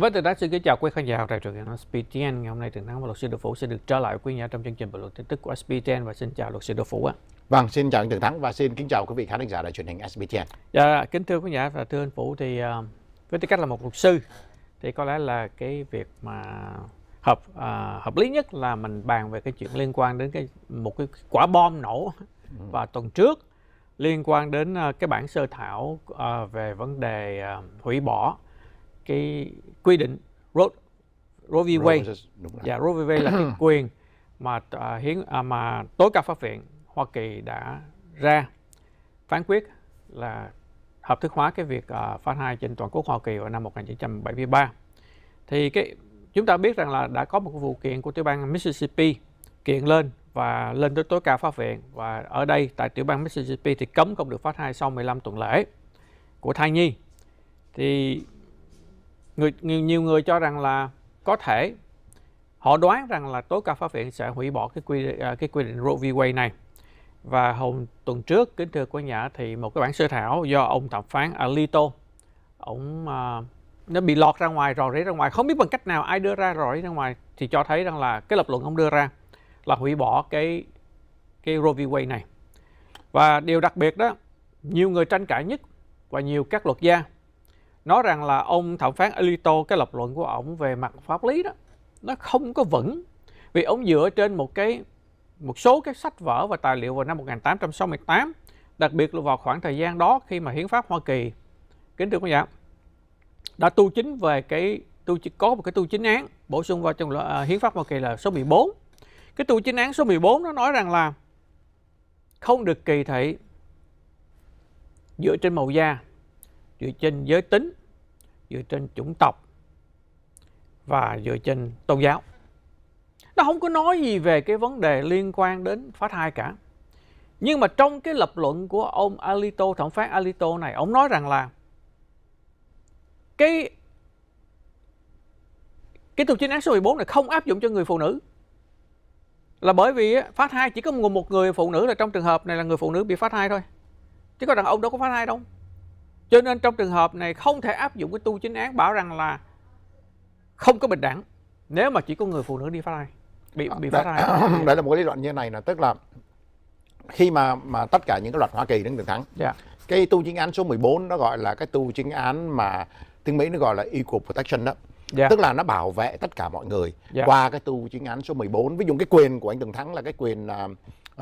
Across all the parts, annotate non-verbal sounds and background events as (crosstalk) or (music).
Với từ đó xin kính chào quý khán giả đài truyền hình SPTN ngày hôm nay Trường Thắng và luật sư Đỗ Phủ sẽ được trở lại quý nhà trong chương trình bình luận tin tức của SPTN và xin chào luật sư Đỗ Phủ ạ. Vâng, xin chào anh Trường Thắng và xin kính chào quý vị khán giả đài truyền hình SPTN. Dạ, kính thưa quý nhà và thưa anh Phủ thì ờ, với tư cách là một luật sư thì có lẽ là cái việc mà hợp uh, hợp lý nhất là mình bàn về cái chuyện liên quan đến cái một cái quả bom nổ ừ. vào tuần trước liên quan đến ờ, cái bản sơ thảo uh, về vấn đề uh, hủy bỏ cái quy định Roe Roe v. Wade, dạ Roe v. Wade là cái (coughs) quyền mà à, hiến à, mà tối cao pháp viện Hoa Kỳ đã ra phán quyết là hợp thức hóa cái việc à, phán hai trên toàn quốc Hoa Kỳ vào năm 1973. Thì cái chúng ta biết rằng là đã có một vụ kiện của tiểu bang Mississippi kiện lên và lên tới tối cao pháp viện và ở đây tại tiểu bang Mississippi thì cấm không được phát thai sau 15 tuần lễ của thai nhi. Thì người nhiều, người cho rằng là có thể họ đoán rằng là tối cao pháp viện sẽ hủy bỏ cái quy à, cái quy định Roe v Wade này và hôm tuần trước kính thưa quý nhà thì một cái bản sơ thảo do ông thẩm phán Alito ông uh, nó bị lọt ra ngoài rò rỉ ra ngoài không biết bằng cách nào ai đưa ra rò rỉ ra ngoài thì cho thấy rằng là cái lập luận ông đưa ra là hủy bỏ cái cái Roe v Wade này và điều đặc biệt đó nhiều người tranh cãi nhất và nhiều các luật gia nói rằng là ông thẩm phán Alito cái lập luận của ông về mặt pháp lý đó nó không có vững vì ông dựa trên một cái một số các sách vở và tài liệu vào năm 1868 đặc biệt là vào khoảng thời gian đó khi mà hiến pháp Hoa Kỳ kính thưa quý vị đã tu chính về cái tu có một cái tu chính án bổ sung vào trong uh, hiến pháp Hoa Kỳ là số 14 cái tu chính án số 14 nó nói rằng là không được kỳ thị dựa trên màu da dựa trên giới tính dựa trên chủng tộc và dựa trên tôn giáo nó không có nói gì về cái vấn đề liên quan đến phá thai cả nhưng mà trong cái lập luận của ông Alito thẩm phán Alito này ông nói rằng là cái cái tù chính án số 14 này không áp dụng cho người phụ nữ là bởi vì phá thai chỉ có một người phụ nữ là trong trường hợp này là người phụ nữ bị phá thai thôi chứ còn đàn ông đâu có phá thai đâu cho nên trong trường hợp này không thể áp dụng cái tu chính án bảo rằng là không có bình đẳng nếu mà chỉ có người phụ nữ đi phá thai bị à, bị phá thai. (clears throat) Đấy, là một cái lý luận như này là tức là khi mà mà tất cả những cái luật Hoa Kỳ đứng được thắng. Yeah. Dạ. Cái tu chính án số 14 nó gọi là cái tu chính án mà tiếng Mỹ nó gọi là equal protection đó. Yeah. Dạ. Tức là nó bảo vệ tất cả mọi người yeah. Dạ. qua cái tu chính án số 14. Ví dụ cái quyền của anh Tường Thắng là cái quyền uh,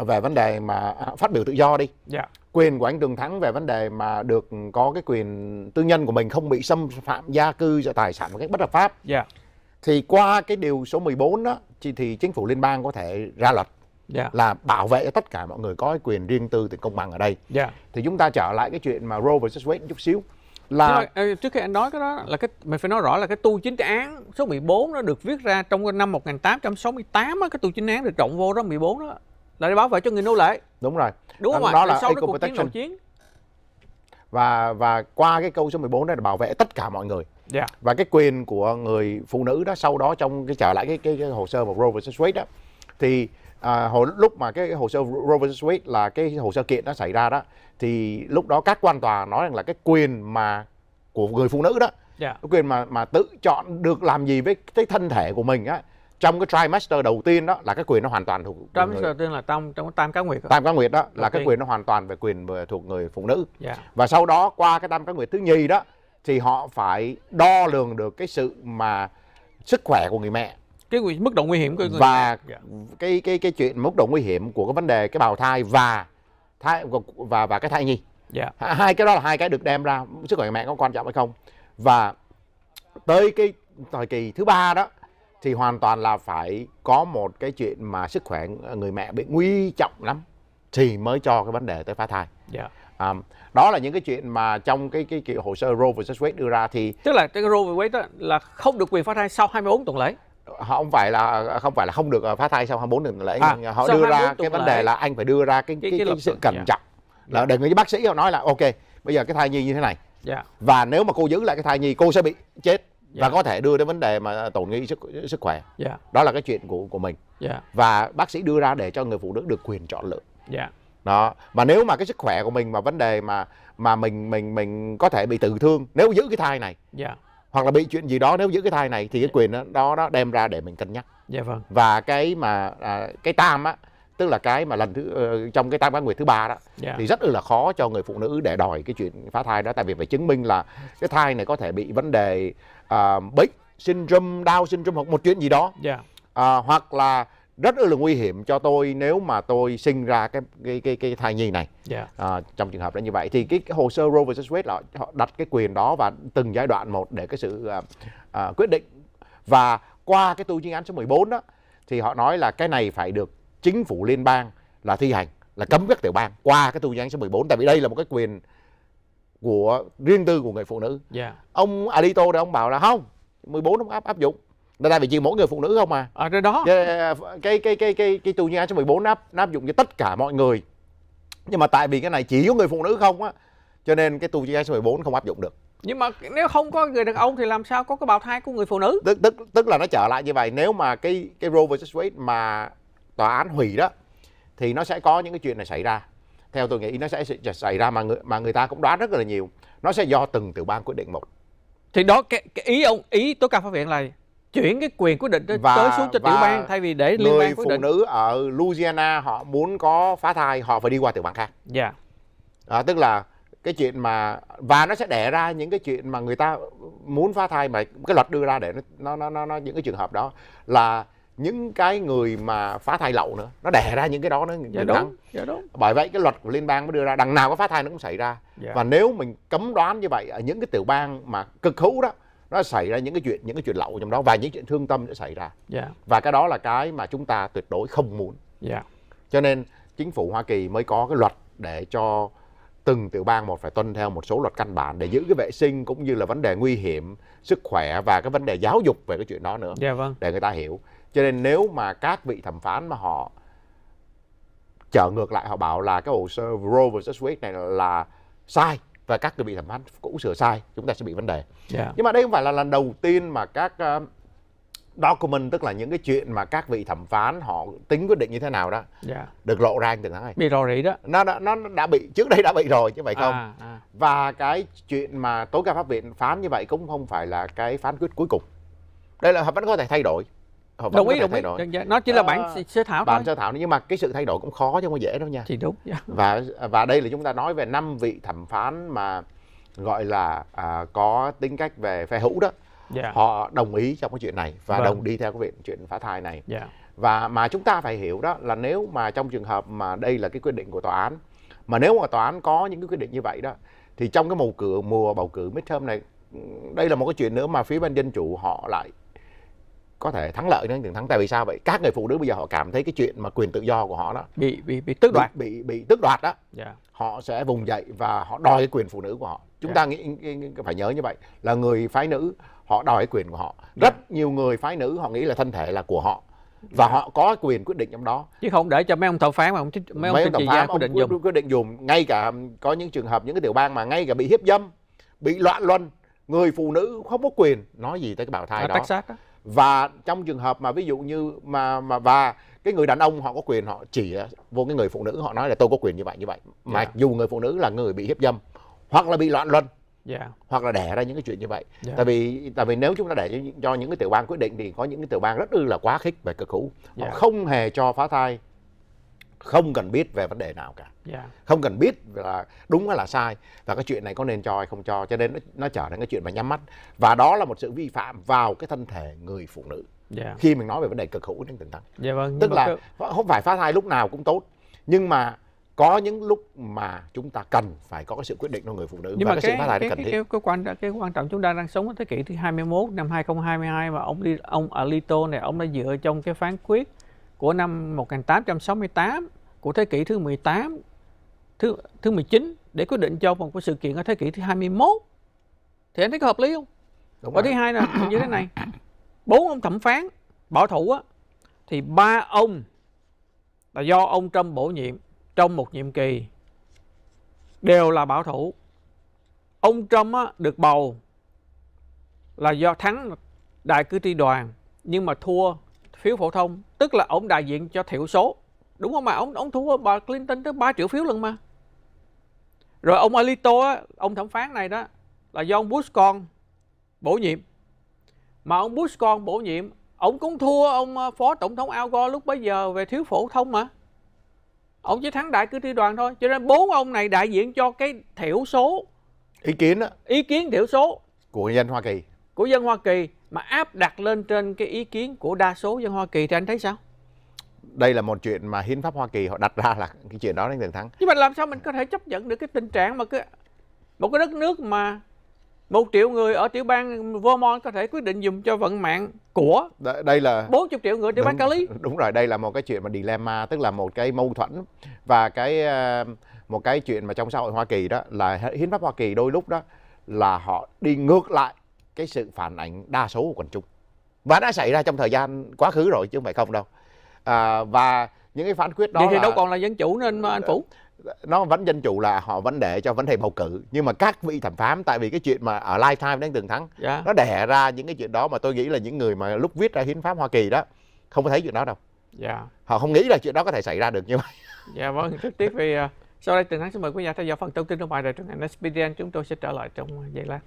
về vấn đề mà à, phát biểu tự do đi yeah. Dạ. quyền của anh Trường Thắng về vấn đề mà được có cái quyền tư nhân của mình không bị xâm phạm gia cư và tài sản một cách bất hợp pháp yeah. Dạ. thì qua cái điều số 14 đó thì chính phủ liên bang có thể ra luật yeah. Dạ. là bảo vệ tất cả mọi người có cái quyền riêng tư thì công bằng ở đây yeah. thì chúng ta trở lại cái chuyện mà Roe vs Wade chút xíu là mà, ờ, trước khi anh nói cái đó là cái mình phải nói rõ là cái tu chính án số 14 nó được viết ra trong năm 1868 á cái tu chính án được trọng vô đó 14 đó là để bảo vệ cho người nô lệ đúng rồi đúng không đó là sau eco protection chiến, chiến và và qua cái câu số 14 đó là bảo vệ tất cả mọi người yeah. Dạ. và cái quyền của người phụ nữ đó sau đó trong cái trở lại cái cái, cái hồ sơ của Roe vs Wade đó thì à, hồi lúc mà cái hồ sơ Roe vs Wade là cái hồ sơ kiện nó xảy ra đó thì lúc đó các quan tòa nói rằng là cái quyền mà của người phụ nữ đó yeah. Dạ. cái quyền mà mà tự chọn được làm gì với cái thân thể của mình á trong cái trimester đầu tiên đó là cái quyền nó hoàn toàn thuộc trimester đầu tiên là trong trong tam cá nguyệt tam cá nguyệt đó là cái quyền nó hoàn toàn về quyền về thuộc người phụ nữ yeah. Dạ. và sau đó qua cái tam cá nguyệt thứ nhì đó thì họ phải đo lường được cái sự mà sức khỏe của người mẹ cái mức độ nguy hiểm của người và mẹ. Dạ. cái cái cái chuyện mức độ nguy hiểm của cái vấn đề cái bào thai và thai và và cái thai nhi yeah. Dạ. hai cái đó là hai cái được đem ra sức khỏe của mẹ có quan trọng hay không và tới cái thời kỳ thứ ba đó thì hoàn toàn là phải có một cái chuyện mà sức khỏe người mẹ bị nguy trọng lắm thì mới cho cái vấn đề tới phá thai. Yeah. Dạ. À, đó là những cái chuyện mà trong cái cái, cái hồ sơ Roe vs Wade đưa ra thì tức là cái Roe vs Wade đó là không được quyền phá thai sau 24 tuần lễ không phải là không phải là không được à, phá thai sau 24 tuần lễ à, họ đưa ra cái vấn đề là anh phải đưa ra cái cái, cái, cái, cái sự cẩn yeah. Dạ. trọng là để người bác sĩ họ nói là ok bây giờ cái thai nhi như thế này yeah. Dạ. và nếu mà cô giữ lại cái thai nhi cô sẽ bị chết dạ. và có thể đưa đến vấn đề mà tổn nghi sức sức khỏe dạ. đó là cái chuyện của của mình dạ. và bác sĩ đưa ra để cho người phụ nữ được quyền chọn lựa dạ. đó mà nếu mà cái sức khỏe của mình mà vấn đề mà mà mình mình mình có thể bị tự thương nếu giữ cái thai này dạ. hoặc là bị chuyện gì đó nếu giữ cái thai này thì cái dạ. quyền đó đó, đó đem ra để mình cân nhắc dạ vâng. và cái mà à, cái tam á tức là cái mà lần thứ ờ, trong cái tam cá nguyệt thứ ba đó yeah. Dạ. thì rất là khó cho người phụ nữ để đòi cái chuyện phá thai đó tại vì phải chứng minh là cái thai này có thể bị vấn đề uh, ờ, bệnh syndrome Down syndrome hoặc một chuyện gì đó yeah. Dạ. uh, ờ, hoặc là rất là nguy hiểm cho tôi nếu mà tôi sinh ra cái cái cái, cái thai nhi này yeah. Dạ. à, trong trường hợp đó như vậy thì cái, cái hồ sơ Roe vs Wade là họ đặt cái quyền đó và từng giai đoạn một để cái sự uh, uh, quyết định và qua cái tu chính án số 14 đó thì họ nói là cái này phải được chính phủ liên bang là thi hành là cấm các tiểu bang qua cái tu nhân số 14 tại vì đây là một cái quyền của riêng tư của người phụ nữ. Yeah. Ông Alito đây ông bảo là không, 14 nó áp áp dụng. Đây là vì chỉ mỗi người phụ nữ không à. Ở à, đó. Cái cái cái cái cái, cái tù nhân số 14 áp áp dụng cho tất cả mọi người. Nhưng mà tại vì cái này chỉ có người phụ nữ không á, cho nên cái tu nhân số 14 không áp dụng được nhưng mà nếu không có người đàn ông thì làm sao có cái bào thai của người phụ nữ tức tức tức là nó trở lại như vậy nếu mà cái cái Roe vs Wade mà tòa án hủy đó thì nó sẽ có những cái chuyện này xảy ra theo tôi nghĩ nó sẽ xảy ra mà người, mà người ta cũng đoán rất là nhiều nó sẽ do từng tiểu bang quyết định một thì đó cái, cái ý ông ý tối cao pháp viện là chuyển cái quyền quyết định và, tới xuống cho tiểu bang thay vì để liên bang quyết phụ nữ ở Louisiana họ muốn có phá thai họ phải đi qua tiểu bang khác. Dạ. Yeah. À, tức là cái chuyện mà và nó sẽ đẻ ra những cái chuyện mà người ta muốn phá thai mà cái luật đưa ra để nó nó nó, nó những cái trường hợp đó là những cái người mà phá thai lậu nữa nó đẻ ra những cái đó nữa dạ đúng, dạ đúng. bởi vậy cái luật của liên bang mới đưa ra đằng nào có phá thai nó cũng xảy ra dạ. và nếu mình cấm đoán như vậy ở những cái tiểu bang mà cực hữu đó nó xảy ra những cái chuyện những cái chuyện lậu trong đó và những chuyện thương tâm sẽ xảy ra dạ. và cái đó là cái mà chúng ta tuyệt đối không muốn dạ. cho nên chính phủ hoa kỳ mới có cái luật để cho từng tiểu bang một phải tuân theo một số luật căn bản để giữ cái vệ sinh cũng như là vấn đề nguy hiểm sức khỏe và cái vấn đề giáo dục về cái chuyện đó nữa dạ vâng. để người ta hiểu cho nên nếu mà các vị thẩm phán mà họ trở ngược lại họ bảo là cái hồ sơ Roe vs Wade này là sai và các vị thẩm phán cũng sửa sai chúng ta sẽ bị vấn đề yeah. Dạ. nhưng mà đây không phải là lần đầu tiên mà các uh, document tức là những cái chuyện mà các vị thẩm phán họ tính quyết định như thế nào đó yeah. Dạ. được lộ ra anh từng này bị rò rỉ đó nó, nó nó đã bị trước đây đã bị rồi chứ vậy không à, à. và cái chuyện mà tối cao pháp viện phán như vậy cũng không phải là cái phán quyết cuối cùng đây là họ vẫn có thể thay đổi họ ờ, đồng ý đồng ý đổi. Dạ, dạ, nó chỉ là bản à, sơ thảo bản sơ thảo nhưng mà cái sự thay đổi cũng khó chứ không có dễ đâu nha thì đúng dạ. và và đây là chúng ta nói về năm vị thẩm phán mà gọi là à, có tính cách về phe hữu đó dạ. họ đồng ý trong cái chuyện này và vâng. đồng đi theo cái việc chuyện phá thai này dạ. và mà chúng ta phải hiểu đó là nếu mà trong trường hợp mà đây là cái quyết định của tòa án mà nếu mà tòa án có những cái quyết định như vậy đó thì trong cái bầu cử mùa bầu cử midterm này đây là một cái chuyện nữa mà phía bên dân chủ họ lại có thể thắng lợi đến chiến thắng tại vì sao vậy các người phụ nữ bây giờ họ cảm thấy cái chuyện mà quyền tự do của họ đó bị bị bị tước đoạt bị bị, tước đoạt đó yeah. Dạ. họ sẽ vùng dậy và họ đòi cái quyền phụ nữ của họ chúng yeah. Dạ. ta nghĩ phải nhớ như vậy là người phái nữ họ đòi cái quyền của họ yeah. Dạ. rất nhiều người phái nữ họ nghĩ là thân thể là của họ và yeah. họ có quyền quyết định trong đó chứ không để cho mấy ông thẩm phán mà ông mấy, mấy ông, thẩm phán quyết định dùng quyết định dùng ngay cả có những trường hợp những cái tiểu bang mà ngay cả bị hiếp dâm bị loạn luân người phụ nữ không có quyền nói gì tới cái bào thai Ở đó, Texas đó và trong trường hợp mà ví dụ như mà mà và cái người đàn ông họ có quyền họ chỉ vô cái người phụ nữ họ nói là tôi có quyền như vậy như vậy mà yeah. Dạ. dù người phụ nữ là người bị hiếp dâm hoặc là bị loạn luân yeah. Dạ. hoặc là đẻ ra những cái chuyện như vậy yeah. Dạ. tại vì tại vì nếu chúng ta để cho những cái tiểu bang quyết định thì có những cái tiểu bang rất ư là quá khích về cực hữu họ không hề cho phá thai không cần biết về vấn đề nào cả yeah. Dạ. không cần biết là đúng hay là sai và cái chuyện này có nên cho hay không cho cho nên nó, nó trở thành cái chuyện mà nhắm mắt và đó là một sự vi phạm vào cái thân thể người phụ nữ yeah. Dạ. khi mình nói về vấn đề cực hữu đến tình thân yeah, dạ vâng, tức là cứ... Vâng, không phải phá thai lúc nào cũng tốt nhưng mà có những lúc mà chúng ta cần phải có cái sự quyết định của người phụ nữ nhưng và mà cái, cái sự phá thai cái, cần thiết. Cái, cái, quan cái quan trọng chúng ta đang sống ở thế kỷ thứ 21 năm 2022 mà ông ông Alito này ông đã dựa trong cái phán quyết của năm 1868 của thế kỷ thứ 18 thứ thứ 19 để quyết định cho một cái sự kiện ở thế kỷ thứ 21 thì anh thấy có hợp lý không? Đúng và rồi. thứ hai là như thế này bốn ông thẩm phán bảo thủ á thì ba ông là do ông Trump bổ nhiệm trong một nhiệm kỳ đều là bảo thủ ông Trump á, được bầu là do thắng đại cử tri đoàn nhưng mà thua phiếu phổ thông tức là ông đại diện cho thiểu số đúng không mà ông ông thua bà Clinton tới 3 triệu phiếu lần mà rồi ông Alito á, ông thẩm phán này đó là do ông Bush con bổ nhiệm mà ông Bush con bổ nhiệm ông cũng thua ông ờ, phó tổng thống Al Gore lúc bấy giờ về thiếu phổ thông mà ông chỉ thắng đại cử tri đoàn thôi cho nên bốn ông này đại diện cho cái thiểu số ý kiến đó ý kiến thiểu số của nhân dân Hoa Kỳ của dân Hoa Kỳ mà áp đặt lên trên cái ý kiến của đa số dân Hoa Kỳ thì anh thấy sao? Đây là một chuyện mà hiến pháp Hoa Kỳ họ đặt ra là cái chuyện đó anh Tường Thắng. Nhưng mà làm sao mình có thể chấp nhận được cái tình trạng mà cái một cái đất nước mà một triệu người ở tiểu bang Vermont có thể quyết định dùng cho vận mạng của đây, đây là 40 triệu người tiểu đúng, bang Cali. (laughs) Đúng rồi, đây là một cái chuyện mà dilemma tức là một cái mâu thuẫn và cái ờ, một cái chuyện mà trong xã hội Hoa Kỳ đó là hiến pháp Hoa Kỳ đôi lúc đó là họ đi ngược lại cái sự phản ảnh đa số của quần chúng và đã xảy ra trong thời gian quá khứ rồi chứ không phải không đâu à, và những cái phán quyết đó Điều thì là, đâu còn là dân chủ nên mà anh phủ nó vẫn dân chủ là họ vẫn để cho vấn đề bầu cử nhưng mà các vị thẩm phán tại vì cái chuyện mà ở lifetime đến từng thắng yeah. Dạ. nó đẻ ra những cái chuyện đó mà tôi nghĩ là những người mà lúc viết ra hiến pháp hoa kỳ đó không có thấy chuyện đó đâu yeah. Dạ. họ không nghĩ là chuyện đó có thể xảy ra được như vậy (laughs) dạ yeah, vâng rất tiếc vì uh, sau đây từng thắng xin mời quý nhà theo dõi phần thông tin nước ngoài rồi trường anh SPDN chúng tôi sẽ trở lại trong giây lát